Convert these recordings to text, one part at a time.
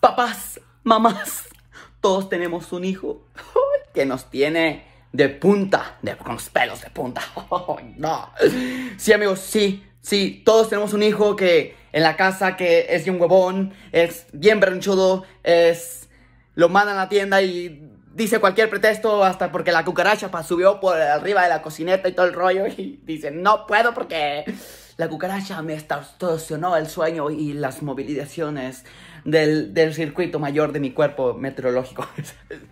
papás, mamás, todos tenemos un hijo que nos tiene de punta, de, con los pelos de punta. Sí, amigos, sí, sí, todos tenemos un hijo que en la casa que es de un huevón, es bien branchudo, es lo manda a la tienda y dice cualquier pretexto, hasta porque la cucaracha subió por arriba de la cocineta y todo el rollo, y dice, no puedo porque la cucaracha me estacionó el sueño y las movilizaciones del, circuito mayor de mi cuerpo meteorológico.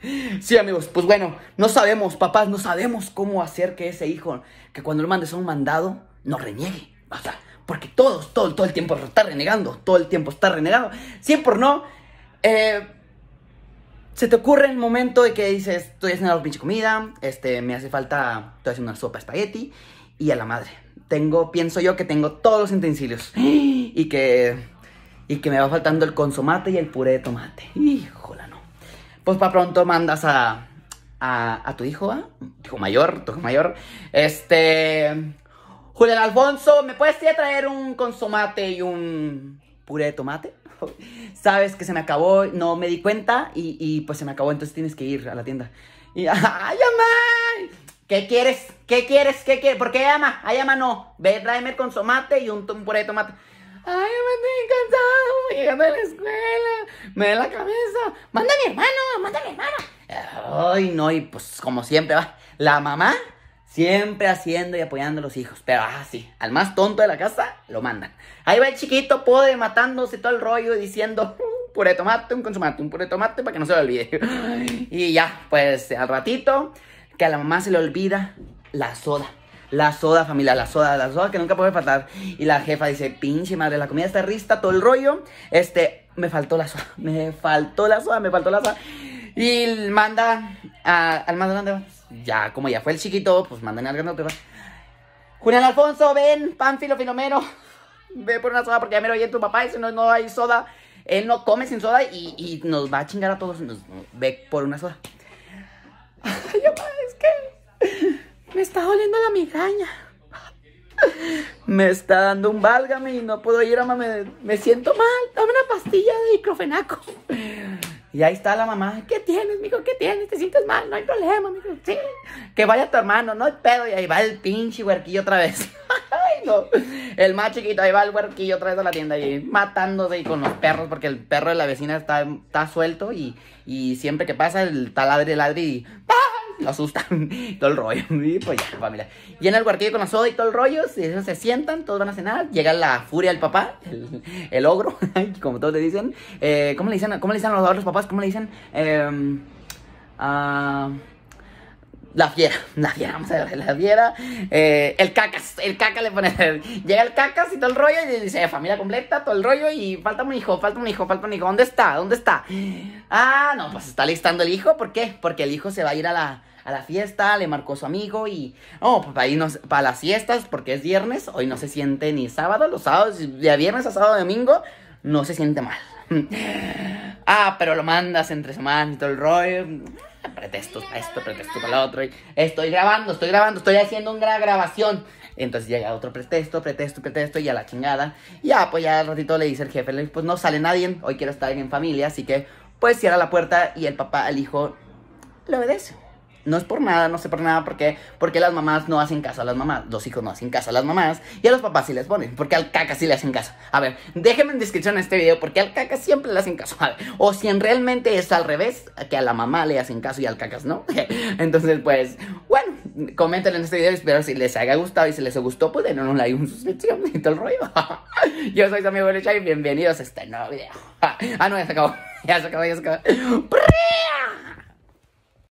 sí, amigos, pues bueno, no sabemos, papás, no sabemos cómo hacer que ese hijo, que cuando lo mandes a un mandado, no reniegue. O porque todos, todo, todo el tiempo está renegando, todo el tiempo está renegado. por no. Eh, se te ocurre el momento de que dices, estoy haciendo pinche comida, este, me hace falta, estoy haciendo una sopa espagueti y a la madre. Tengo, pienso yo que tengo todos los utensilios y que, y que me va faltando el consomate y el puré de tomate. Híjola, no. Pues para pronto mandas a, a, tu hijo, ¿eh? hijo mayor, tu hijo mayor, este, Julián Alfonso, ¿me puedes ir a traer un consomate y un puré de tomate. Sabes que se me acabó, no me di cuenta y, pues se me acabó, entonces tienes que ir a la tienda. Y, ¡ay, mamá! ¿Qué quieres? ¿Qué quieres? ¿Qué quieres? ¿Por qué ama? ¡Ay, mamá, no! Ve, tráeme con tomate y un puré de tomate. ¡Ay, me estoy cansado! Llegando a la escuela, me da la cabeza. ¡Manda a mi hermano! ¡Manda a mi hermano! Ay, no, y pues como siempre va. La mamá Siempre haciendo y apoyando a los hijos. Pero ah, sí, al más tonto de la casa, lo mandan. Ahí va el chiquito pobre matándose todo el rollo diciendo uh, puré tomate, un consumate, un puré tomate para que no se lo olvide. y ya, pues al ratito, que a la mamá se le olvida la soda. La soda, familia, la soda, la soda que nunca puede faltar. Y la jefa dice, pinche madre, la comida está rista, todo el rollo. Este, me faltó la soda, me faltó la soda, me faltó la soda. Y manda a, al más grande, ya, como ya fue el chiquito, pues mandan al va. Julián Alfonso, ven, filo finomero. ve por una soda porque ya me lo oye tu papá y si no, no hay soda. Él no come sin soda y, nos va a chingar a todos. ve por una soda. Ay, papá, es que me está doliendo la migraña. Me está dando un válgame y no puedo ir a mamá. Me siento mal. Dame una pastilla de diclofenaco. Y ahí está la mamá, ¿qué tienes, mijo? ¿Qué tienes? ¿Te sientes mal? No hay problema, mijo. Sí, que vaya tu hermano, no hay pedo. Y ahí va el pinche huerquillo otra vez. Ay, no. El más chiquito, ahí va el huerquillo otra vez a la tienda y matándose y con los perros, porque el perro de la vecina está, está suelto y, y siempre que pasa el taladre, ladre y... lo asustan, todo el rollo. Y pues ya, familia. Llena el cuartillo con la soda y todo el rollo. se sientan, todos van a cenar. Llega la furia del papá, el, el ogro, como todos eh, le dicen. ¿cómo, le dicen ¿Cómo le a los papás? ¿Cómo le dicen? Eh, la fiera, la fiera, vamos a ver, la fiera, eh, el cacas, el caca le pone, llega el cacas y todo el rollo y dice, familia completa, todo el rollo y falta un hijo, falta un hijo, falta un hijo, ¿dónde está? ¿Dónde está? Ah, no, pues está listando el hijo, ¿por qué? Porque el hijo se va a ir a la, fiesta, le marcó su amigo y, oh, pues para las fiestas, porque es viernes, hoy no se siente ni sábado, los sábados, de viernes a sábado, domingo, no se siente mal. ah, pero lo mandas entre semana y todo el rollo. Pretexto, para esto, pretexto para lo otro. Y estoy grabando, estoy grabando, estoy haciendo una grabación. Entonces llega otro pretexto, pretexto, pretexto y a la chingada. ya, pues ya al ratito le dice el jefe, pues no sale nadie, hoy quiero estar en familia, así que pues cierra la puerta y el papá al hijo lo obedece no es por nada, no sé por nada, porque, porque las mamás no hacen caso a las mamás, los hijos no hacen caso a las mamás, y a los papás sí les ponen, porque al caca sí le hacen caso. A ver, déjenme en descripción este video, porque al caca siempre le hacen caso. o si en realmente es al revés, que a la mamá le hacen caso y al cacas no. Entonces, pues, bueno, comenten en este video, espero si les haya gustado y si les gustó, pues denle un like, un suscripción y todo el rollo. Yo soy Samuel Bolichay, y bienvenidos a este nuevo video. Ah, no, ya se acabó. Ya se acabó, ya se acabó.